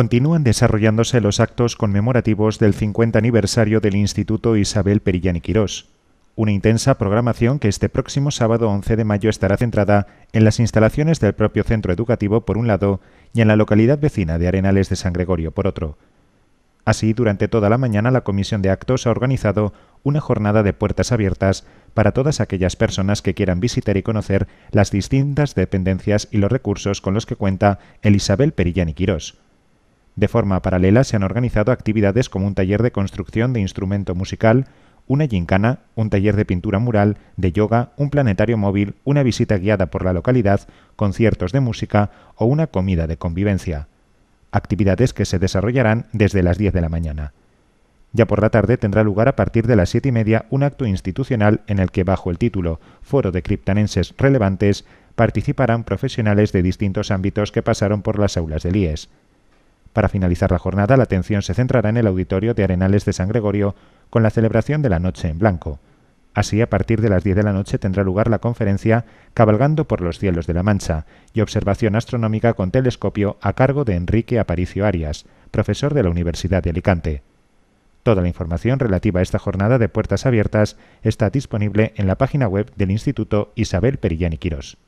continúan desarrollándose los actos conmemorativos del 50 aniversario del Instituto Isabel Perillán y Quirós, una intensa programación que este próximo sábado 11 de mayo estará centrada en las instalaciones del propio centro educativo por un lado y en la localidad vecina de Arenales de San Gregorio por otro. Así, durante toda la mañana la Comisión de Actos ha organizado una jornada de puertas abiertas para todas aquellas personas que quieran visitar y conocer las distintas dependencias y los recursos con los que cuenta el Isabel Perillán y Quirós. De forma paralela se han organizado actividades como un taller de construcción de instrumento musical, una gincana, un taller de pintura mural, de yoga, un planetario móvil, una visita guiada por la localidad, conciertos de música o una comida de convivencia. Actividades que se desarrollarán desde las 10 de la mañana. Ya por la tarde tendrá lugar a partir de las 7 y media un acto institucional en el que, bajo el título Foro de Criptanenses Relevantes, participarán profesionales de distintos ámbitos que pasaron por las aulas del IES. Para finalizar la jornada, la atención se centrará en el auditorio de Arenales de San Gregorio con la celebración de la Noche en Blanco. Así, a partir de las 10 de la noche tendrá lugar la conferencia Cabalgando por los cielos de la Mancha y observación astronómica con telescopio a cargo de Enrique Aparicio Arias, profesor de la Universidad de Alicante. Toda la información relativa a esta jornada de puertas abiertas está disponible en la página web del Instituto Isabel Perillán Quirós.